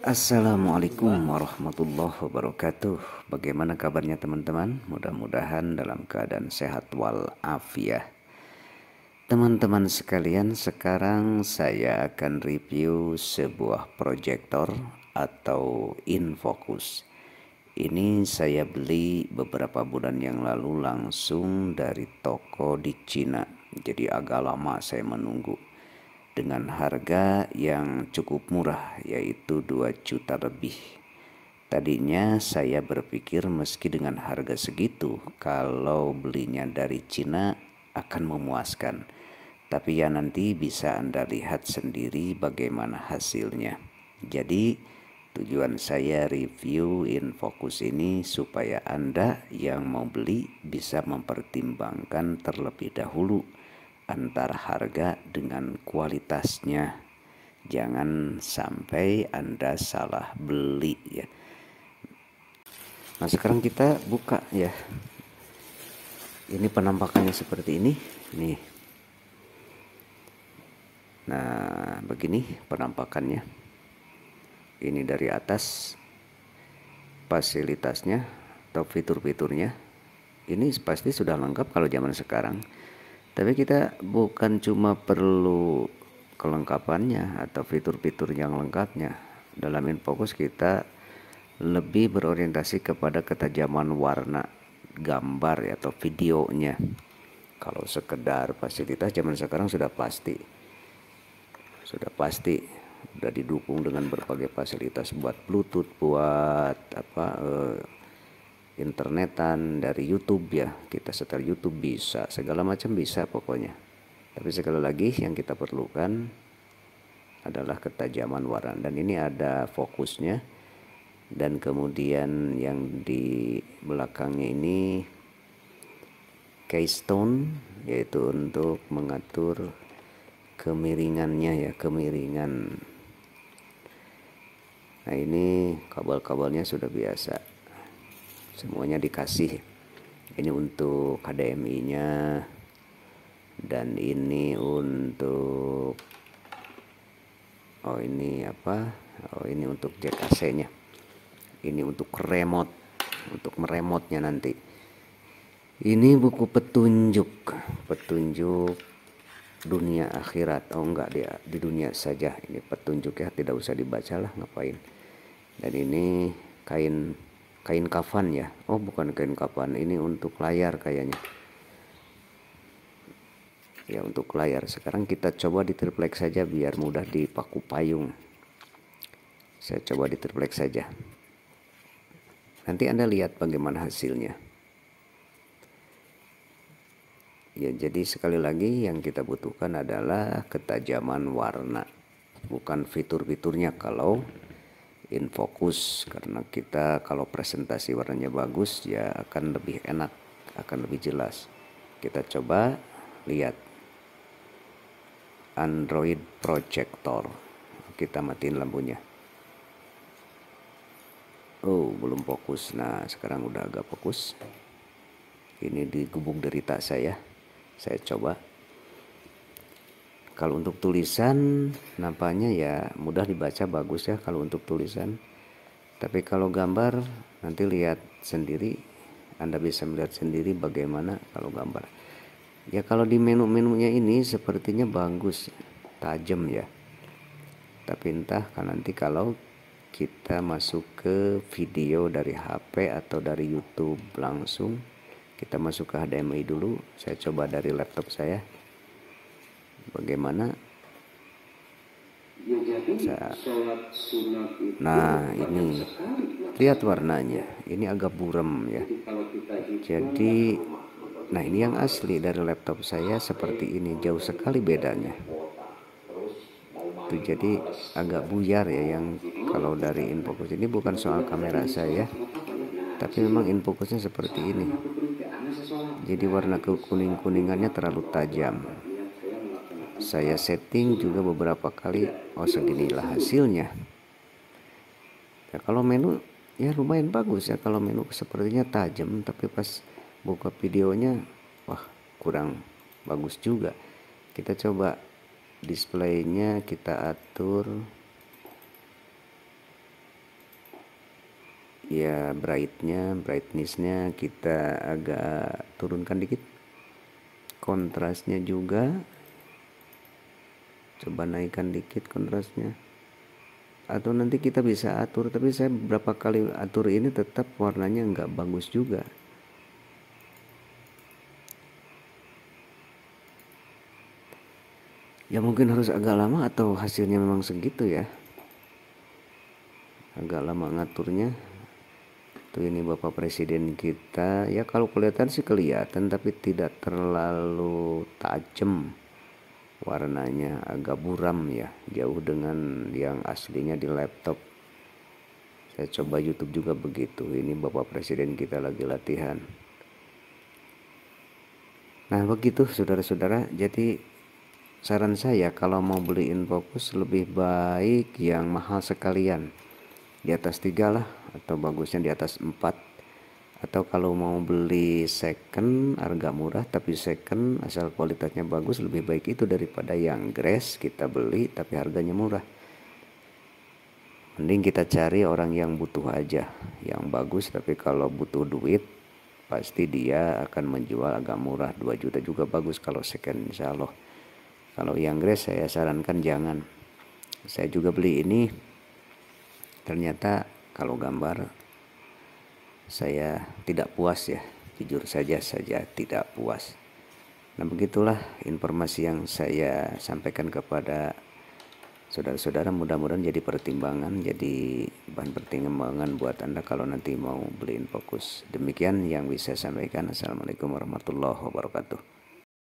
Assalamualaikum warahmatullahi wabarakatuh. Bagaimana kabarnya teman-teman? Mudah-mudahan dalam keadaan sehat walafiat. Teman-teman sekalian, sekarang saya akan review sebuah proyektor atau infocus. Ini saya beli beberapa bulan yang lalu langsung dari toko di Cina. Jadi agak lama saya menunggu dengan harga yang cukup murah yaitu 2 juta lebih. Tadinya saya berpikir meski dengan harga segitu kalau belinya dari Cina akan memuaskan. Tapi ya nanti bisa Anda lihat sendiri bagaimana hasilnya. Jadi tujuan saya review Infocus ini supaya Anda yang mau beli bisa mempertimbangkan terlebih dahulu antara harga dengan kualitasnya. Jangan sampai Anda salah beli ya. Nah, sekarang kita buka ya. Ini penampakannya seperti ini. Nih. Nah, begini penampakannya. Ini dari atas fasilitasnya atau fitur-fiturnya. Ini pasti sudah lengkap kalau zaman sekarang tapi kita bukan cuma perlu kelengkapannya atau fitur-fitur yang lengkapnya dalam infocus kita lebih berorientasi kepada ketajaman warna gambar ya, atau videonya kalau sekedar fasilitas zaman sekarang sudah pasti sudah pasti sudah didukung dengan berbagai fasilitas buat bluetooth buat apa eh, internetan dari YouTube ya kita setel YouTube bisa segala macam bisa pokoknya tapi sekali lagi yang kita perlukan adalah ketajaman waran dan ini ada fokusnya dan kemudian yang di belakangnya ini keystone yaitu untuk mengatur kemiringannya ya kemiringan nah ini kabel-kabelnya sudah biasa semuanya dikasih ini untuk HDMI nya dan ini untuk oh ini apa oh ini untuk jack AC nya ini untuk remote untuk meremotnya nanti ini buku petunjuk petunjuk dunia akhirat oh enggak dia di dunia saja ini petunjuk ya tidak usah dibacalah ngapain dan ini kain kain kafan ya oh bukan kain kafan ini untuk layar kayaknya ya untuk layar sekarang kita coba di triplek saja biar mudah dipaku payung saya coba di triplek saja nanti anda lihat bagaimana hasilnya ya jadi sekali lagi yang kita butuhkan adalah ketajaman warna bukan fitur-fiturnya kalau in fokus karena kita kalau presentasi warnanya bagus ya akan lebih enak akan lebih jelas kita coba lihat Android projector kita matiin lampunya Oh belum fokus nah sekarang udah agak fokus ini digubung derita saya saya coba kalau untuk tulisan nampaknya ya mudah dibaca bagus ya kalau untuk tulisan tapi kalau gambar nanti lihat sendiri Anda bisa melihat sendiri bagaimana kalau gambar ya kalau di menu-menunya ini sepertinya bagus tajam ya tapi entah kan nanti kalau kita masuk ke video dari HP atau dari YouTube langsung kita masuk ke HDMI dulu saya coba dari laptop saya bagaimana bisa nah ini lihat warnanya ini agak buram ya jadi nah ini yang asli dari laptop saya seperti ini jauh sekali bedanya itu jadi agak buyar ya yang kalau dari infocus ini bukan soal kamera saya tapi memang infocusnya seperti ini jadi warna kuning-kuningannya terlalu tajam saya setting juga beberapa kali oh segini lah hasilnya ya, kalau menu ya lumayan bagus ya kalau menu sepertinya tajam tapi pas buka videonya wah kurang bagus juga kita coba displaynya kita atur ya brightnya brightnessnya kita agak turunkan dikit kontrasnya juga coba naikkan dikit kontrasnya atau nanti kita bisa atur tapi saya berapa kali atur ini tetap warnanya nggak bagus juga ya mungkin harus agak lama atau hasilnya memang segitu ya agak lama ngaturnya tuh ini bapak presiden kita ya kalau kelihatan sih kelihatan tapi tidak terlalu tajam warnanya agak buram ya jauh dengan yang aslinya di laptop saya coba YouTube juga begitu ini Bapak Presiden kita lagi latihan nah begitu saudara-saudara jadi saran saya kalau mau beliin fokus lebih baik yang mahal sekalian di atas tiga lah atau bagusnya di atas empat atau kalau mau beli second harga murah tapi second asal kualitasnya bagus lebih baik itu daripada yang grass kita beli tapi harganya murah mending kita cari orang yang butuh aja yang bagus tapi kalau butuh duit pasti dia akan menjual agak murah 2 juta juga bagus kalau second insya Allah kalau yang grass saya sarankan jangan saya juga beli ini ternyata kalau gambar saya tidak puas ya jujur saja saja tidak puas nah begitulah informasi yang saya sampaikan kepada saudara-saudara mudah-mudahan jadi pertimbangan jadi bahan pertimbangan buat anda kalau nanti mau beliin fokus demikian yang bisa saya sampaikan assalamualaikum warahmatullahi wabarakatuh